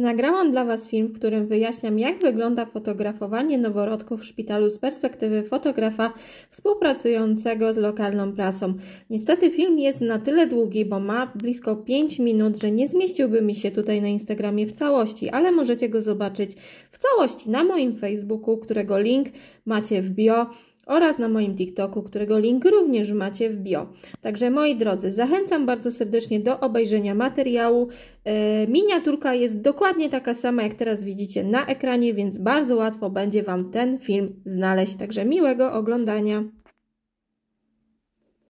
Nagrałam dla Was film, w którym wyjaśniam, jak wygląda fotografowanie noworodków w szpitalu z perspektywy fotografa współpracującego z lokalną prasą. Niestety film jest na tyle długi, bo ma blisko 5 minut, że nie zmieściłby mi się tutaj na Instagramie w całości, ale możecie go zobaczyć w całości na moim Facebooku, którego link macie w bio oraz na moim TikToku, którego link również macie w bio. Także moi drodzy, zachęcam bardzo serdecznie do obejrzenia materiału. E, miniaturka jest dokładnie taka sama, jak teraz widzicie na ekranie, więc bardzo łatwo będzie Wam ten film znaleźć. Także miłego oglądania.